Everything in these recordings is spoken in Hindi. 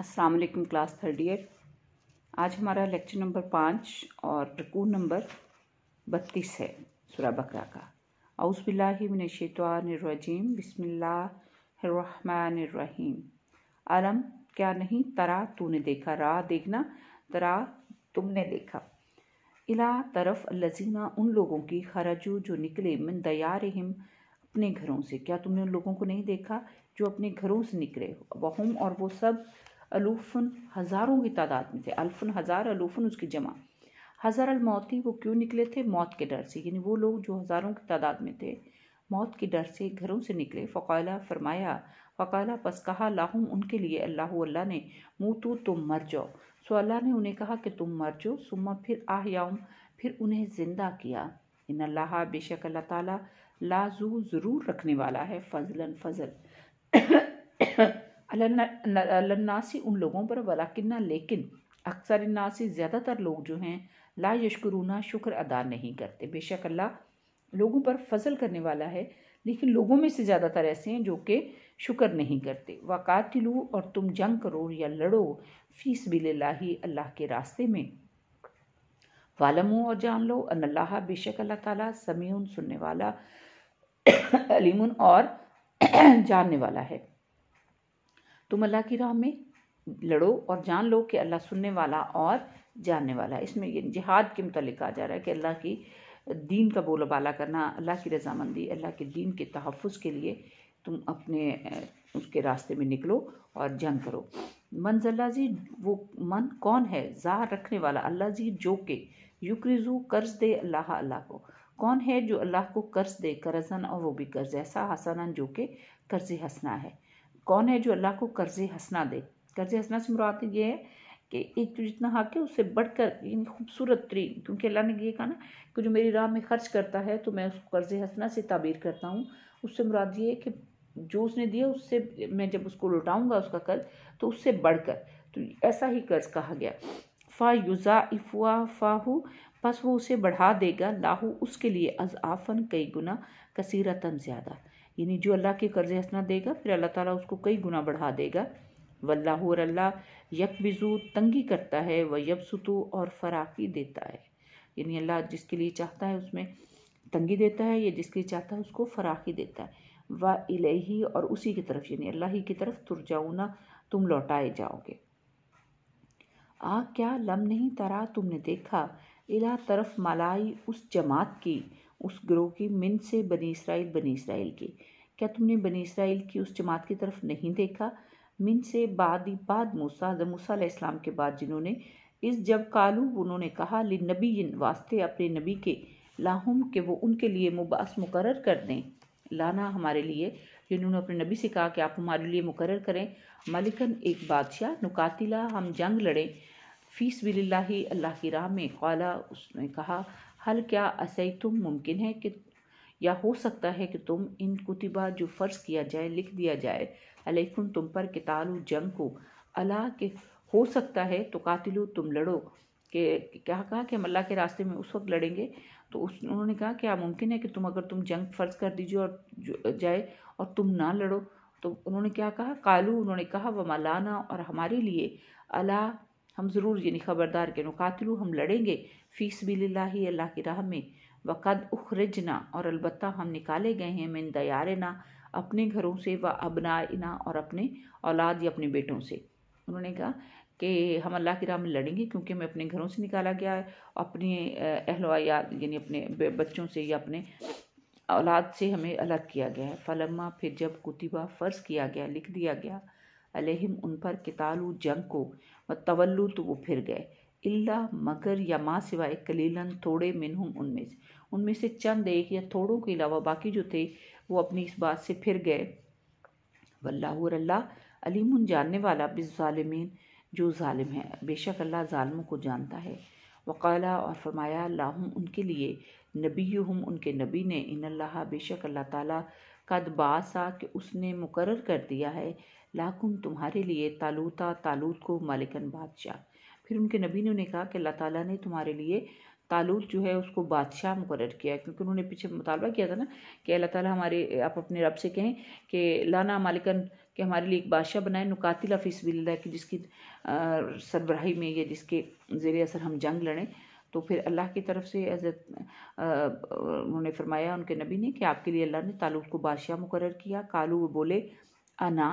अस्सलाम वालेकुम क्लास थर्ड ईयर आज हमारा लेक्चर नंबर पाँच और रकू नंबर बत्तीस है सुरा बकरा का आउसबिल्लाशतवानरजीम बसमिल्लाम आलम क्या नहीं तरा तूने देखा रा देखना तरा तुमने देखा इला तरफ लजीना उन लोगों की खरजू जो निकले दया दयारहिम अपने घरों से क्या तुमने उन लोगों को नहीं देखा जो अपने घरों से निकले वहम और वो सब अलूफन हज़ारों की तादाद में थे अल्फन हज़ार अलूफन उसकी जमा हज़ार अलमौती वो क्यों निकले थे मौत के डर से यानी वो लोग जो हज़ारों की तादाद में थे मौत के डर से घरों से निकले फ़कौला फरमाया फ़कौला पस कहा लाहूँ उनके लिए अल्लाह अल्लाह ने मुँह तो तुम मर जाओ सो अल्लाह ने उन्हें कहा कि तुम मर जाओ सुम्मा फिर आह याऊम फिर उन्हें ज़िंदा किया इन अल्लाह बेशक अल्लाह ताला लाजू ज़रूर रखने वाला है फजलन फजल अलनासी उन लोगों पर वलाकिन्ना लेकिन अक्सर नासी ज़्यादातर लोग जो हैं ला यशकुरूना शुक्र अदा नहीं करते बेशक अल्लाह लोगों पर फजल करने वाला है लेकिन लोगों में से ज़्यादातर ऐसे हैं जो कि शुक्र नहीं करते वाकातिलू और तुम जंग करो या लड़ो फीस लाही अल्लाह के रास्ते में वालमो और जान लो अल्लाह बेशक अल्लाह ताला समीउन सुनने वाला अलीमन और जानने वाला है तुम अल्लाह की राह में लड़ो और जान लो कि अल्लाह सुनने वाला और जानने वाला है इसमें ये जिहाद के मतलब आ जा रहा है कि अल्लाह की दीन का बोलबाला करना अल्लाह की रजामंदी अल्लाह के दीन के तहफ़ के लिए तुम अपने उसके रास्ते में निकलो और जंग करो मनजल्ला जी वो मन कौन है जार रखने वाला अल्लाह जी जो के युक्रिजू कर्ज दे अल्लाह अल्लाह को कौन है जो अल्लाह को कर्ज दे करजन और वो भी कर्ज ऐसा हसनन जो के कर्ज हसना है कौन है जो अल्लाह को कर्ज़ हंसना दे कर्ज़ हंसना से मुराद ये है कि एक तो जितना हक है उससे बढ़कर इन खूबसूरत तरीन क्योंकि अल्लाह ने ये कहा ना कि जो मेरी राह में खर्च करता है तो मैं उसको कर्ज़ हंसना से ताबीर करता हूँ उससे मुराद ये है कि जो उसने दिया उससे मैं जब उसको लौटाऊँगा उसका कर्ज तो उससे बढ़कर तो ऐसा ही कर्ज कहा गया फ़ा युजा इफ़ुआ फ़ाहू बस वो उसे बढ़ा देगा लाहू उसके लिए अजाफन कई गुना कसीरतन ज़्यादा यानी जो अल्लाह के कर्ज हंसना देगा फिर अल्लाह ताला उसको कई गुना बढ़ा देगा वल्लाह और अल्लाह यक बिजू तंगी करता है व यकसतु और फराकी देता है यानी अल्लाह जिसके लिए चाहता है उसमें तंगी देता है या जिसके लिए चाहता है उसको फराकी देता है व इलेही और उसी की तरफ यानी अल्लाह ही की तरफ ना तुम लौटाए जाओगे आ क्या लम नहीं तरा तुमने देखा इला तरफ मलाई उस जमात की उस ग्रोह की मिन से बनी इसराइल बनी इसराइल की क्या तुमने बनी इसराइल की उस जमात की तरफ नहीं देखा मिन से बाद ही बाद मूसा मूसा इस्लाम के बाद जिन्होंने इस जब कालू उन्होंने कहा नबी वास्ते अपने नबी के लाहुम के वो उनके लिए मुबास मुकर कर दें लाना हमारे लिए जिन्होंने अपने नबी से कहा कि आप हमारे लिए मुकर करें मलिकन एक बादशाह नुकातिला हम जंग लड़ें फीस बिल्ला अल्लाह की राह में खाला उसने कहा हल क्या असई तुम मुमकिन है कि या हो सकता है कि तुम इन कुतिबा जो फ़र्ज किया जाए लिख दिया जाए अलैकुम तुम पर कितालु जंग को अला के हो सकता है तो कातिलु तुम लड़ो कि क्या कहा कि हम अल्लाह के रास्ते में उस वक्त लड़ेंगे तो उस उन्होंने कहा क्या मुमकिन है कि तुम अगर तुम जंग फ़र्ज कर दीजिए और जाए और तुम ना लड़ो तो उन्होंने क्या कहा कालू उन्होंने कहा व मलाना और हमारे लिए अला हम ज़रूर यानी ख़बरदार के नुकातलू हम लड़ेंगे फ़ीस भी लाही अल्लाह की राह में वक़द उखरजना और अलबत् हम निकाले गए हैं मिन दयारना अपने घरों से व अबनाइना और अपने औलाद या अपने बेटों से उन्होंने कहा कि हम अल्लाह की राह में लड़ेंगे क्योंकि हमें अपने घरों से निकाला गया है अपने अहलवायात यानी अपने बच्चों से या अपने औलाद से हमें अलग किया गया है फलमा फिर जब कुतिबा फ़र्ज़ किया गया लिख दिया गया अलहिम उन पर कितालु जंग को व तवल्लु तो वो फिर गए इल्ला मगर या माँ सिवाय कलीलन थोड़े मिनहुम उनमें से उनमें से चंद एक या थोड़ों के अलावा बाकी जो थे वो अपनी इस बात से फिर गए वल्ला अल्लाह अलीम जानने वाला बिजालमीन जो ालिम है बेशक अल्लाह ालमों को जानता है वकाला और फरमाया लाहम उनके लिए नबी हम उनके नबी ने इन अल्लाह बेशक अल्लाह ताला कद बासा कि उसने मुकर कर दिया है लाकुम तुम्हारे लिए तालूता तालूत को मालिकन बादशाह फिर उनके नबी ने उन्हें कहा कि अल्लाह ताला ने तुम्हारे लिए तालूत जो है उसको बादशाह मुकर किया क्योंकि उन्होंने पीछे मुतालबा किया था ना कि अल्लाह ताला हमारे आप अपने रब से कहें कि लाना मालिकन के हमारे लिए एक बादशाह बनाए नुकातिल फ़ीसबिल्ला कि जिसकी सरबराही में या जिसके ज़ेर असर हम जंग लड़ें तो फिर अल्लाह की तरफ से हज़रत उन्होंने फरमाया उनके नबी ने कि आपके लिए अल्लाह ने तालूत को बादशाह मुकर किया कालू बोले अना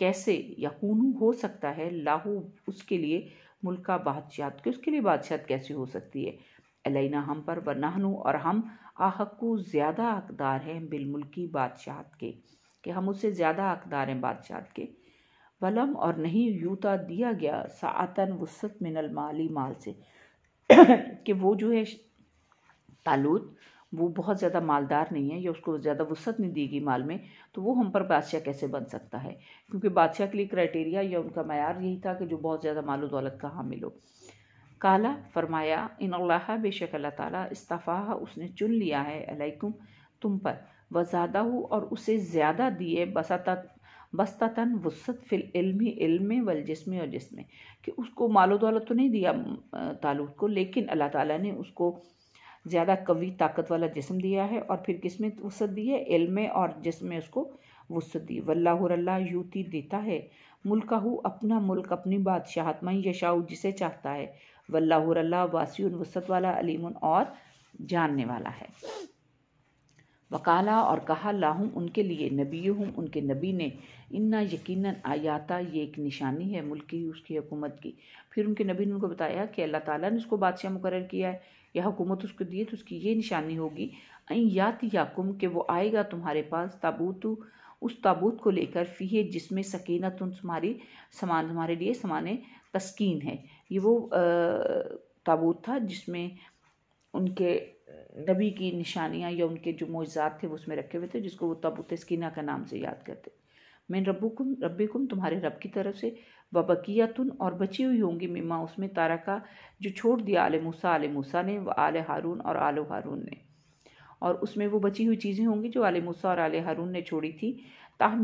कैसे या कून हो सकता है लाहू उसके लिए मुल्क का कि तो उसके लिए बादशाह कैसे हो सकती है अलैना हम पर वनहनु और हम आहकू ज़्यादा हकदार हैं बिलमुल्की बादशाह के कि हम उससे ज़्यादा हकदार हैं बादशाह के बलम और नहीं यूता दिया गया सातन वसत मिनल माली माल से कि वो जो है तालुत वो बहुत ज़्यादा मालदार नहीं है या उसको ज़्यादा वसत नहीं देगी माल में तो वो हम पर बादशाह कैसे बन सकता है क्योंकि बादशाह के लिए क्राइटेरिया या उनका मैार यही था कि जो बहुत ज़्यादा मालो दौलत का हामिल हो काला फरमाया इन बेशक अल्लाह ताला इस्तफ़ा उसने चुन लिया है अलैकुम तुम पर वज़ादा हो और उसे ज़्यादा दिए बसाता बस्तान वसत फिल इल्मी इल्म में वल जिसम और जिसमें कि उसको मालो दौलत तो नहीं दिया तालुक को लेकिन अल्लाह ताला ने उसको ज़्यादा कवि ताकत वाला जिसम दिया है और फिर किस में वसत दी है इलम में और जिसमें उसको वसत दी वल्ला यूती देता है मुल्काहू अपना मुल्क अपनी बादशाहत में यशाऊ जिसे चाहता है वल्ला वासी वसत वाला अलीम और जानने वाला है वकाला और कहा लाहूँ उनके लिए नबी हूँ उनके नबी ने इन्ना यकीन आयाता ये एक निशानी है मुल्क की उसकी हुकूमत की फिर उनके नबी ने उनको बताया कि अल्लाह ताला ने उसको बादशाह मुकर किया है या हुकूमत उसको दिए तो उसकी ये निशानी होगी यात याकुम कि वो आएगा तुम्हारे पास ताबूत उस ताबूत को लेकर फ़ी जिसमें तुम तुम्हारी समान तुम्हारे लिए समान तस्कीन है ये वो ताबूत था जिसमें उनके नबी की निशानियाँ या उनके जो मोजात थे वो उसमें रखे हुए थे जिसको वो ताबूत स्कीना का नाम से याद करते मैं रब्बुकुम रब्बिकुम तुम्हारे रब की तरफ से व बकियातुन और बची हुई होंगी मिमा उसमें तारा का जो छोड़ दिया आले मूसा आले मूसा ने व आले हारून और आलो हारून ने और उसमें वो बची हुई चीज़ें होंगी जो आले मूसा और आले हारून ने छोड़ी थी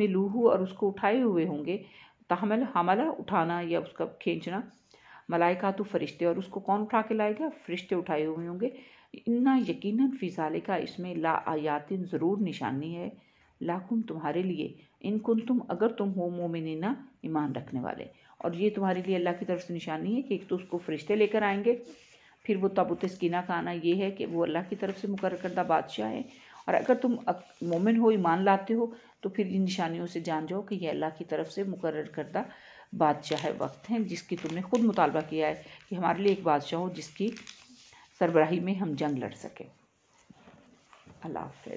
लूहू और उसको उठाए हुए होंगे तहमल हमला उठाना या उसका खींचना मलाइका तो फरिश्ते और उसको कौन उठा के लाएगा फरिश्ते उठाए हुए होंगे इन्ना यकीनन फ़िज़ाले का इसमें ला आयातिन ज़रूर निशानी है लाखुम तुम्हारे लिए इनकुन तुम अगर तुम हो मोमिनना ईमान रखने वाले और ये तुम्हारे लिए अल्लाह की तरफ से निशानी है कि एक तो उसको फरिश्ते लेकर आएंगे फिर वो तबुत स्कीना का आना ये है कि वो अल्लाह की तरफ से मुकर करदा बादशाह है और अगर तुम मोमिन हो ईमान लाते हो तो फिर इन निशानियों से जान जाओ कि यह अल्लाह की तरफ से मुकर करदा बादशाह है वक्त हैं जिसकी तुमने खुद मुतालबा किया है कि हमारे लिए एक बादशाह हो जिसकी सरबराही में हम जंग लड़ सकें अल्लाह हाफ